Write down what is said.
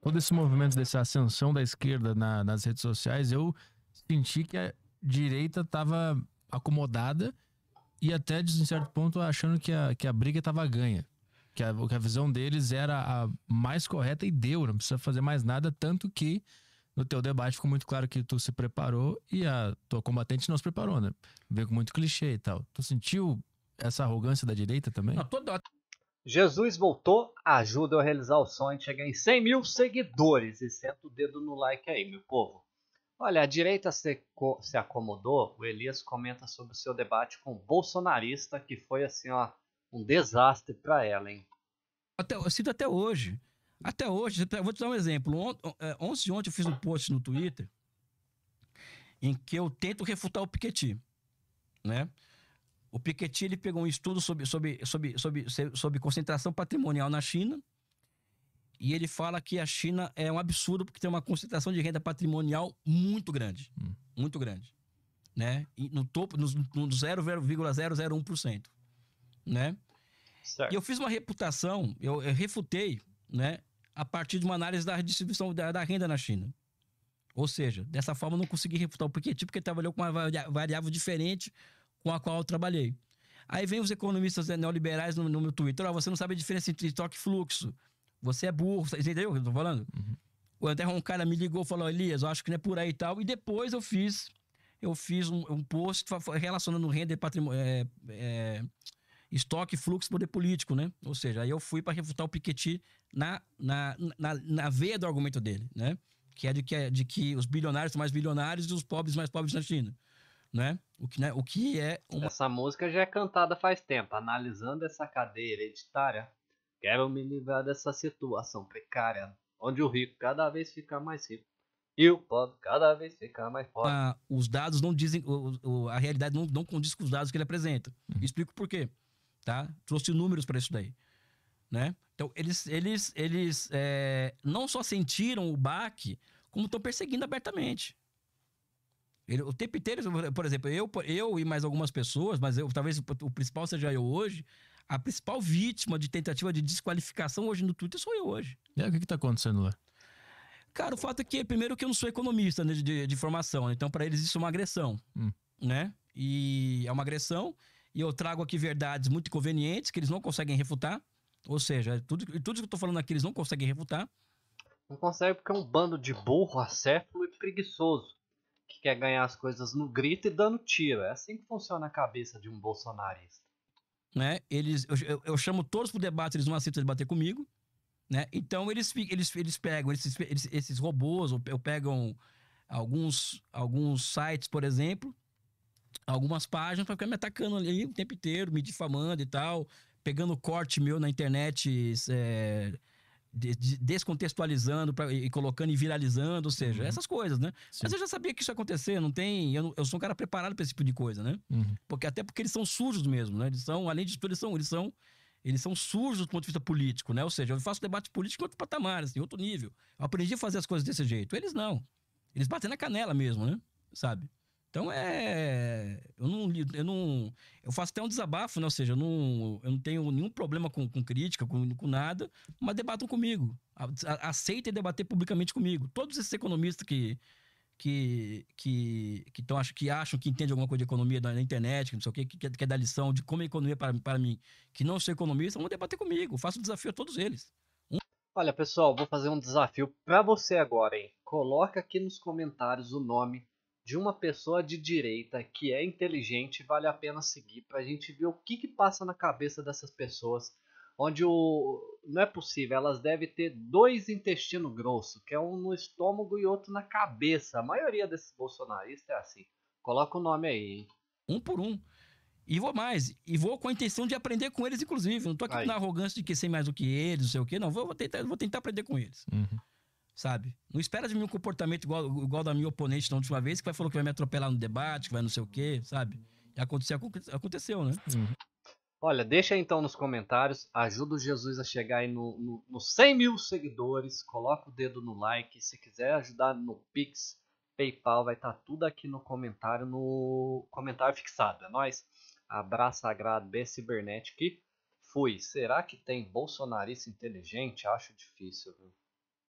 todo esse movimento dessa ascensão da esquerda na, nas redes sociais, eu senti que a direita estava acomodada e até de um certo ponto achando que a, que a briga estava ganha. Que a, que a visão deles era a mais correta e deu, não precisa fazer mais nada, tanto que no teu debate ficou muito claro que tu se preparou e a tua combatente não se preparou, né? Veio com muito clichê e tal. Tu sentiu essa arrogância da direita também? Não, toda hora Jesus voltou, ajuda eu a realizar o sonho de chegar em 100 mil seguidores. E senta o dedo no like aí, meu povo. Olha, a direita se, se acomodou. O Elias comenta sobre o seu debate com o bolsonarista, que foi assim, ó, um desastre para ela, hein? Até, eu sinto até hoje. Até hoje, tá, vou te dar um exemplo. Ontem é, ontem eu fiz um post no Twitter em que eu tento refutar o Piketty, né? O Piketty ele pegou um estudo sobre, sobre, sobre, sobre, sobre concentração patrimonial na China e ele fala que a China é um absurdo porque tem uma concentração de renda patrimonial muito grande, hum. muito grande, né? E no topo, no, no 0,001%, né? E eu fiz uma reputação, eu, eu, refutei, né? A partir de uma análise da distribuição da, da renda na China. Ou seja, dessa forma eu não consegui refutar o Piketty porque trabalhou com uma variável diferente com a qual eu trabalhei. Aí vem os economistas né, neoliberais no, no meu Twitter, ó, você não sabe a diferença entre estoque e fluxo. Você é burro, você entendeu o que eu tô falando? Uhum. Até um cara me ligou e falou, Elias, eu acho que não é por aí e tal. E depois eu fiz, eu fiz um, um post relacionando renda e patrimônio. É, é, estoque e fluxo poder político, né? Ou seja, aí eu fui para refutar o Piketty na, na, na, na veia do argumento dele, né? Que é de que, é, de que os bilionários são mais bilionários e os pobres mais pobres na China né? O que, né? o que é uma... Essa música já é cantada faz tempo, analisando essa cadeia hereditária. Quero me livrar dessa situação precária, onde o rico cada vez fica mais rico e o pobre cada vez fica mais pobre. Ah, os dados não dizem, a realidade não, não condiz com os dados que ele apresenta. Uhum. Explico por quê, tá? Trouxe números para isso daí, né? Então, eles, eles, eles é, não só sentiram o baque, como estão perseguindo abertamente. Ele, o tempo inteiro, por exemplo, eu, eu e mais algumas pessoas, mas eu, talvez o principal seja eu hoje, a principal vítima de tentativa de desqualificação hoje no Twitter sou eu hoje. o que está acontecendo lá? Cara, o fato é que, primeiro, que eu não sou economista né, de, de, formação, né, então para eles isso é uma agressão, hum. né? E é uma agressão, e eu trago aqui verdades muito convenientes que eles não conseguem refutar, ou seja, tudo, tudo que eu estou falando aqui eles não conseguem refutar. Não consegue porque é um bando de burro, acéfalo e preguiçoso que quer ganhar as coisas no grito e dando tiro. É assim que funciona a cabeça de um bolsonarista. Né? Eles, eu, eu chamo todos pro debate, eles não aceitam debater comigo. Né? Então eles, eles, eles pegam esses, eles, esses robôs, ou, ou pegam alguns, alguns sites, por exemplo, algumas páginas para ficar me atacando ali o tempo inteiro, me difamando e tal, pegando corte meu na internet é, descontextualizando pra, e colocando e viralizando, ou seja, uhum. essas coisas, né? Sim. Mas eu já sabia que isso ia acontecer, não tem. Eu, eu sou um cara preparado para esse tipo de coisa, né? Uhum. Porque até porque eles são sujos mesmo, né? Eles são, além de tudo, eles são, eles são, eles são sujos do ponto de vista político, né? Ou seja, eu faço debate político em outro patamar, assim, outro nível. Eu aprendi a fazer as coisas desse jeito. Eles não. Eles batem na canela mesmo, né? Sabe? Então é. Eu não, eu não. Eu faço até um desabafo, né? Ou seja, eu não, eu não tenho nenhum problema com, com crítica, com, com nada, mas debatam comigo. Aceitem debater publicamente comigo. Todos esses economistas que. Que, que, que, tão, que acham que entende alguma coisa de economia na internet, que não sei o quê, que, que quer é dar lição de como é economia para, para mim, que não sou economista, vão debater comigo. Faço um desafio a todos eles. Um... Olha, pessoal, vou fazer um desafio para você agora, hein? Coloca aqui nos comentários o nome de uma pessoa de direita que é inteligente, vale a pena seguir para a gente ver o que, que passa na cabeça dessas pessoas. Onde o. Não é possível, elas devem ter dois intestinos grossos, que é um no estômago e outro na cabeça. A maioria desses bolsonaristas é assim. Coloca o nome aí, hein? Um por um. E vou mais. E vou com a intenção de aprender com eles, inclusive. Não tô aqui Aí. na arrogância de que sei mais do que eles, não sei o quê. Não, vou, vou tentar, vou tentar aprender com eles. Uhum sabe? Não espera de mim um comportamento igual, igual da minha oponente na última vez, que vai falou que vai me atropelar no debate, que vai não sei o quê, sabe? E aconteceu, aconteceu né? Uhum. Olha, deixa então nos comentários, ajuda o Jesus a chegar aí nos no, no 100 mil seguidores, coloca o dedo no like, se quiser ajudar no Pix, PayPal, vai estar tá tudo aqui no comentário, no comentário fixado, é nóis? Abraço sagrado, B Cibernético fui. Será que tem bolsonarista inteligente? Acho difícil, viu?